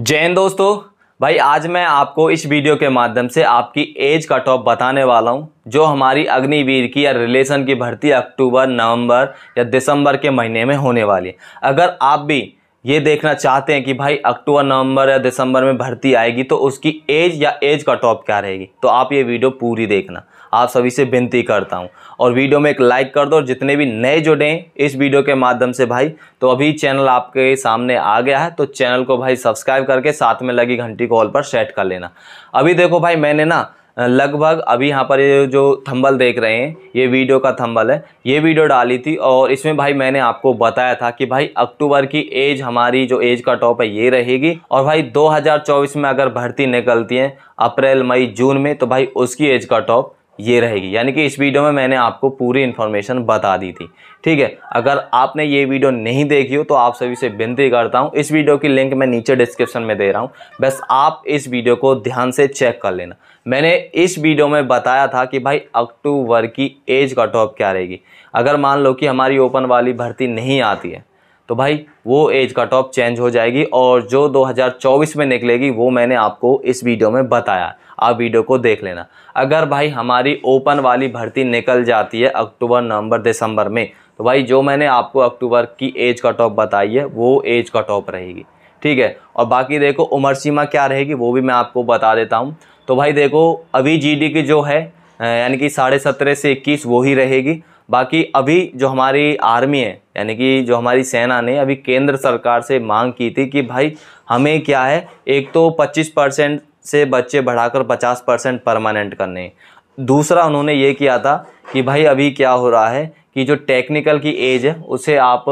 जय हिंद दोस्तों भाई आज मैं आपको इस वीडियो के माध्यम से आपकी एज का टॉप बताने वाला हूं जो हमारी अग्निवीर की या रिलेशन की भर्ती अक्टूबर नवंबर या दिसंबर के महीने में होने वाली है अगर आप भी ये देखना चाहते हैं कि भाई अक्टूबर नवंबर या दिसंबर में भर्ती आएगी तो उसकी एज या एज का टॉप क्या रहेगी तो आप ये वीडियो पूरी देखना आप सभी से विनती करता हूँ और वीडियो में एक लाइक कर दो और जितने भी नए जुड़े इस वीडियो के माध्यम से भाई तो अभी चैनल आपके सामने आ गया है तो चैनल को भाई सब्सक्राइब करके साथ में लगी घंटी कॉल पर सेट कर लेना अभी देखो भाई मैंने ना लगभग अभी यहाँ पर ये जो थंबल देख रहे हैं ये वीडियो का थंबल है ये वीडियो डाली थी और इसमें भाई मैंने आपको बताया था कि भाई अक्टूबर की एज हमारी जो एज का टॉप है ये रहेगी और भाई 2024 में अगर भर्ती निकलती है अप्रैल मई जून में तो भाई उसकी एज का टॉप ये रहेगी यानी कि इस वीडियो में मैंने आपको पूरी इन्फॉर्मेशन बता दी थी ठीक है अगर आपने ये वीडियो नहीं देखी हो तो आप सभी से विनती करता हूँ इस वीडियो की लिंक मैं नीचे डिस्क्रिप्शन में दे रहा हूँ बस आप इस वीडियो को ध्यान से चेक कर लेना मैंने इस वीडियो में बताया था कि भाई अक्टूबर की एज कट ऑफ क्या रहेगी अगर मान लो कि हमारी ओपन वाली भर्ती नहीं आती है तो भाई वो एज कट ऑफ चेंज हो जाएगी और जो 2024 में निकलेगी वो मैंने आपको इस वीडियो में बताया आप वीडियो को देख लेना अगर भाई हमारी ओपन वाली भर्ती निकल जाती है अक्टूबर नवंबर दिसंबर में तो भाई जो मैंने आपको अक्टूबर की एज कट ऑफ बताई है वो एज कट ऑफ रहेगी ठीक है और बाकी देखो उम्र सीमा क्या रहेगी वो भी मैं आपको बता देता हूँ तो भाई देखो अभी जी की जो है यानी कि साढ़े सत्रह से इक्कीस वो ही रहेगी बाकी अभी जो हमारी आर्मी है यानी कि जो हमारी सेना ने अभी केंद्र सरकार से मांग की थी कि भाई हमें क्या है एक तो 25 परसेंट से बच्चे बढ़ाकर 50 परसेंट परमानेंट करने दूसरा उन्होंने ये किया था कि भाई अभी क्या हो रहा है कि जो टेक्निकल की एज है उसे आप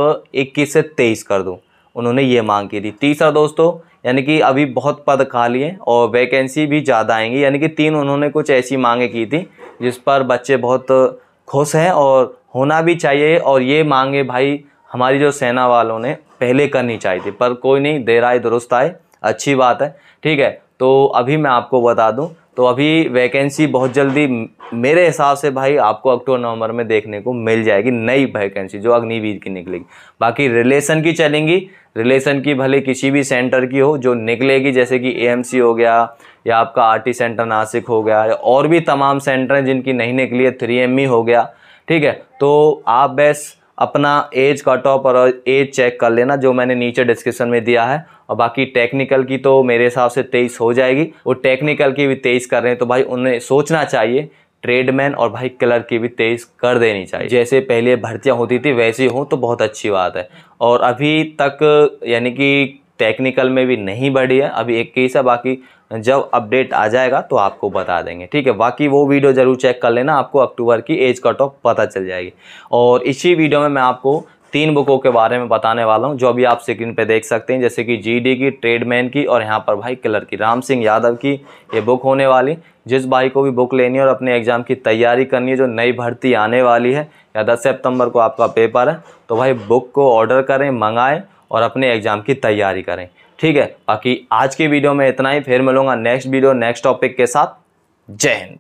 21 से 23 कर दो उन्होंने ये मांग की थी तीसरा दोस्तों यानी कि अभी बहुत पद खाली हैं और वैकेंसी भी ज़्यादा आएंगी यानी कि तीन उन्होंने कुछ ऐसी मांगें की थी जिस पर बच्चे बहुत खुश हैं और होना भी चाहिए और ये मांगे भाई हमारी जो सेना वालों ने पहले करनी चाहिए थी पर कोई नहीं देर आए दुरुस्त आए अच्छी बात है ठीक है तो अभी मैं आपको बता दूं तो अभी वैकेंसी बहुत जल्दी मेरे हिसाब से भाई आपको अक्टूबर नवंबर में देखने को मिल जाएगी नई वैकेंसी जो अग्निवीर की निकलेगी बाकी रिलेशन की चलेंगी रिलेशन की भले किसी भी सेंटर की हो जो निकलेगी जैसे कि ए हो गया या आपका आर सेंटर नासिक हो गया या और भी तमाम सेंटर हैं जिनकी नहीं निकली है थ्री e हो गया ठीक है तो आप बेस्ट अपना एज कट ऑफ और एज चेक कर लेना जो मैंने नीचे डिस्क्रिप्शन में दिया है और बाकी टेक्निकल की तो मेरे हिसाब से तेईस हो जाएगी वो टेक्निकल की भी तेईस कर रहे हैं तो भाई उन्हें सोचना चाहिए ट्रेडमैन और भाई कलर की भी तेईस कर देनी चाहिए जैसे पहले भर्तियाँ होती थी वैसी हों तो बहुत अच्छी बात है और अभी तक यानी कि टेक्निकल में भी नहीं बढ़ी है अभी एक केस है बाकी जब अपडेट आ जाएगा तो आपको बता देंगे ठीक है बाकी वो वीडियो ज़रूर चेक कर लेना आपको अक्टूबर की एज कट ऑफ पता चल जाएगी और इसी वीडियो में मैं आपको तीन बुकों के बारे में बताने वाला हूं जो अभी आप स्क्रीन पे देख सकते हैं जैसे कि जीडी की ट्रेडमैन की और यहाँ पर भाई किलर की राम सिंह यादव की ये बुक होने वाली जिस भाई को भी बुक लेनी है और अपने एग्ज़ाम की तैयारी करनी है जो नई भर्ती आने वाली है या दस सितंबर को आपका पेपर है तो भाई बुक को ऑर्डर करें मंगाएँ और अपने एग्ज़ाम की तैयारी करें ठीक है बाकी आज की वीडियो में इतना ही फिर मिलूंगा नेक्स्ट वीडियो नेक्स्ट टॉपिक के साथ जय हिंद